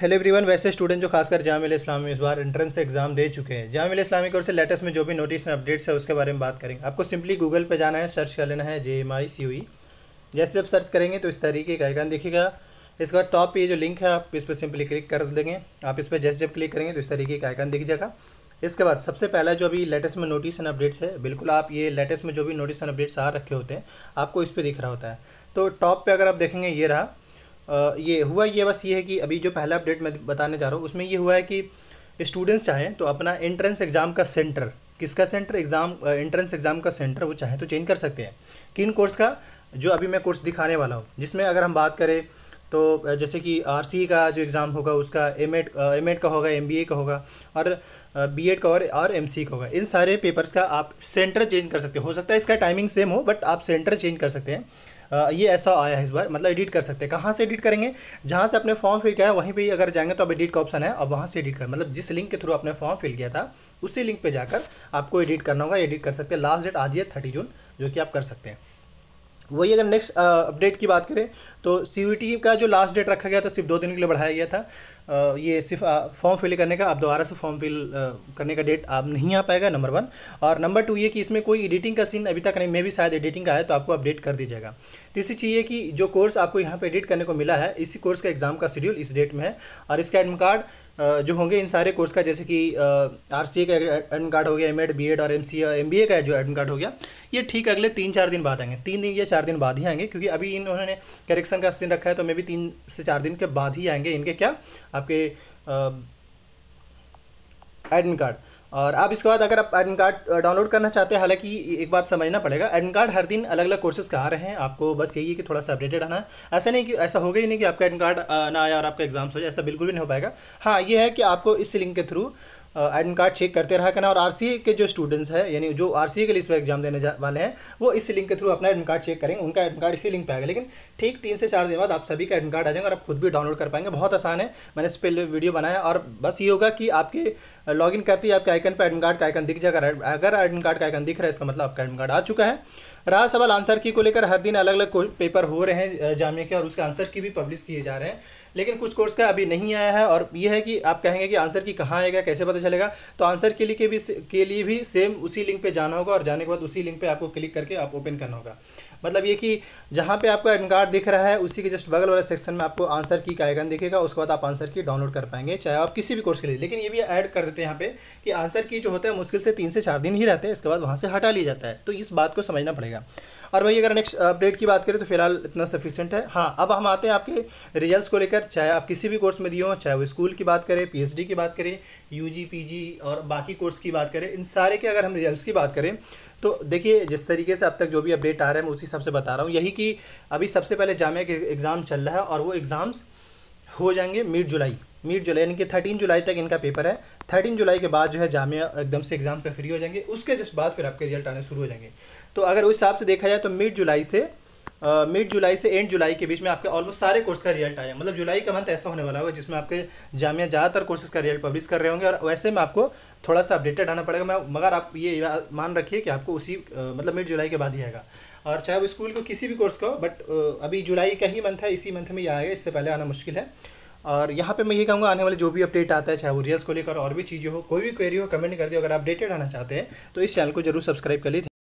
hello everyone वैसे student जो खासकर जाम इस्लामी इस बार एंट्रेंस एग्जाम दे चुके हैं जाम इस्लामी की ओर से लेटेस्ट में जो भी नोटिस एंड अपडेट्स है उसके बारे में बात करेंगे आपको सिंपली गूगल पे जाना है सर्च कर लेना है जे एम आई सी ई जैसे आप सर्च करेंगे तो इस तरीके का आइकन दिखेगा इसके बाद टॉप ये जो लिंक है आप इस पर सिंपली क्लिक कर देंगे आप इस पर जैसे जब क्लिक करेंगे तो इस तरीके का आइकन दिख जाएगा इसके बाद सबसे पहला जो अभी लेटेस्ट में नोटिस एंड अपडेट्स है बिल्कुल आप ये लेटेस्ट में जो भी नोटिस एंड अपडेट्स आ रखे होते हैं आपको इस पर दिख रहा होता है तो टॉप पर अगर आप देखेंगे ये रहा ये हुआ ये बस ये है कि अभी जो पहला अपडेट मैं बताने जा रहा हूँ उसमें ये हुआ है कि स्टूडेंट्स चाहें तो अपना एंट्रेंस एग्ज़ाम का सेंटर किसका सेंटर एग्ज़ाम एंट्रेंस एग्ज़ाम का सेंटर वो चाहें तो चेंज कर सकते हैं किन कोर्स का जो अभी मैं कोर्स दिखाने वाला हूँ जिसमें अगर हम बात करें तो जैसे कि आर e का जो एग्ज़ाम होगा उसका एम एड का होगा एम का होगा और बी एड का और और एम e का होगा इन सारे पेपर्स का आप सेंटर चेंज कर सकते हो सकता है इसका टाइमिंग सेम हो बट आप सेंटर चेंज कर सकते हैं ये ऐसा आया है इस बार मतलब एडिट कर सकते हैं कहाँ से एडिट करेंगे जहाँ से अपने फॉर्म फिल किया है वहीं पर अगर जाएंगे तो अब एडिट का ऑप्शन है और वहाँ से एडिट कर मतलब जिस लिंक के थ्रू आपने फॉर्म फिल किया था उसी लिंक पर जाकर आपको एडिट करना होगा एडिट कर सकते हैं लास्ट डेट आज है थर्टी जून जो कि आप कर सकते हैं वही अगर नेक्स्ट अपडेट की बात करें तो सी का जो लास्ट डेट रखा गया था सिर्फ दो दिन के लिए बढ़ाया गया था ये सिर्फ फॉर्म फिल करने का आप दोबारा से फॉर्म फिल करने का डेट आप नहीं आ पाएगा नंबर वन और नंबर टू ये कि इसमें कोई एडिटिंग का सीन अभी तक नहीं मे भी शायद एडिटिंग का है तो आपको अपडेट कर दी जाएगा तीसरी चीज़ ये कि जो कोर्स आपको यहाँ पर एडिट करने को मिला है इसी कोर्स का एग्ज़ाम का शेड्यूल इस डेट में है और इसका एडमिट कार्ड जो होंगे इन सारे कोर्स का जैसे कि आर सी ए का एडमिट कार्ड हो गया एम एड बी एड और M C M B A का जो एडमिट कार्ड हो गया ये ठीक अगले तीन चार दिन बाद आएंगे तीन दिन या चार दिन बाद ही आएंगे क्योंकि अभी इन्होंने करेक्शन का सीन रखा है तो मे भी तीन से चार दिन के बाद ही आएंगे इनके क्या आपके एडमिट कार्ड और आप इसके बाद अगर आप एडमिट कार्ड डाउनलोड करना चाहते हैं हालांकि एक बात समझना पड़ेगा एडमिट कार्ड हर दिन अलग अलग कोर्सेज का आ रहे हैं आपको बस यही है कि थोड़ा सा अपडेटेड आना है ऐसा नहीं कि ऐसा होगा ही नहीं कि आपका एडमिट कार्ड ना आया और आपका एग्जाम्स हो जाए ऐसा बिल्कुल भी नहीं हो पाएगा हाँ ये है कि आपको इस लिंक के थ्रू एडमिट कार्ड चेक करते रहा करना और आर के जो स्टूडेंट्स हैं यानी जो आर के लिए इस बार एग्जाम देने वाले हैं वो इस लिंक के थ्रू अपना एडमिट कार्ड चेक करेंगे उनका एडमिट कार्ड इसी लिंक पर आएगा लेकिन ठीक तीन से चार दिन बाद आप सभी का एडमिट कार्ड आ जाएगा और आप खुद भी डाउनलोड कर पाएंगे बहुत आसान है मैंने इस पर वीडियो बनाया और बस ये होगा कि आपके लॉगिन करती है आपके आइकन पर एडमिट कार्ड का आइकन दिख जाएगा अगर एडमिट कार्ड का आइकन दिख रहा है इसका मतलब आपका एडमिट कार्ड आ चुका है रहा सवाल आंसर की को लेकर हर दिन अलग अलग पेपर हो रहे हैं जामिया के और उसके आंसर की भी पब्लिश किए जा रहे हैं लेकिन कुछ कोर्स का अभी नहीं आया है और ये है कि आप कहेंगे कि आंसर की कहाँ आएगा कैसे पता चलेगा तो आंसर के लिए के भी के लिए भी सेम उसी लिंक पे जाना होगा और जाने के बाद उसी लिंक पे आपको क्लिक करके आप ओपन करना होगा मतलब ये कि जहाँ पे आपका एडमिट कार्ड दिख रहा है उसी के जस्ट बगल वाले सेक्शन में आपको आंसर की का आइकन दिखेगा उसके बाद आप आंसर की डाउनलोड कर पाएंगे चाहे आप किसी भी कोर्स के लिए लेकिन ये भी ऐड कर करते हैं यहाँ पे कि आंसर की जो होता है मुश्किल से तीन से चार दिन ही रहते हैं इसके बाद वहाँ से हटा लिया जाता है तो इस बात को समझना पड़ेगा और वही अगर नेक्स्ट अपडेट की बात करें तो फिलहाल इतना सफिशेंट है हाँ अब हम आते हैं आपके रिजल्ट को लेकर चाहे आप किसी भी कोर्स में दिए हों चाहे वो स्कूल की बात करें पी की बात करें यू जी और बाकी कोर्स की बात करें इन सारे के अगर हम रिजल्ट की बात करें तो देखिए जिस तरीके से अब तक जो भी अपडेट आ रहा है मैं उसी हिसाब से बता रहा हूँ यही कि अभी सबसे पहले जामिया के एग्ज़ाम चल रहा है और वो एग्ज़ाम्स हो जाएंगे मिड जुलाई मीट जुलाई यानी कि थर्टीन जुलाई तक इनका पेपर है थर्टीन जुलाई के बाद जो है जामिया एकदम से एग्ज़ाम से फ्री हो जाएंगे उसके जस्ट बाद फिर आपके रिजल्ट आने शुरू हो जाएंगे तो अगर उस हिसाब से देखा जाए तो मिड जुलाई से मिड uh, जुलाई से एंड जुलाई के बीच में आपके ऑलमोस्ट सारे कोर्स का रिजल्ट आया मतलब जुलाई का मंथ ऐसा होने वाला होगा जिसमें आपके जामिया ज़्यादातर कोर्सेज का रिजल्ट पब्लिश कर रहे होंगे और वैसे में आपको थोड़ा सा अपडेटेड आना पड़ेगा मैं मगर आप ये मान रखिए कि आपको उसी uh, मतलब मिड जुलाई के बाद ही आएगा और चाहे वो स्कूल को किसी भी कोर्स का हो बट uh, अभी जुलाई का ही मंथ है इसी मंथ में ही आएगा इससे पहले आना मुश्किल है और यहाँ पे मैं ये कहूँगा आने वाले जो भी अपडेट आता है चाहे वो रियल्स को लेकर और भी चीज़ें हो कोई भी क्वेरी हो कमेंट कर दिए अगर आप अपडेटेड आना चाहते हैं तो इस चैनल को जरूर सब्सक्राइब कर लीजिए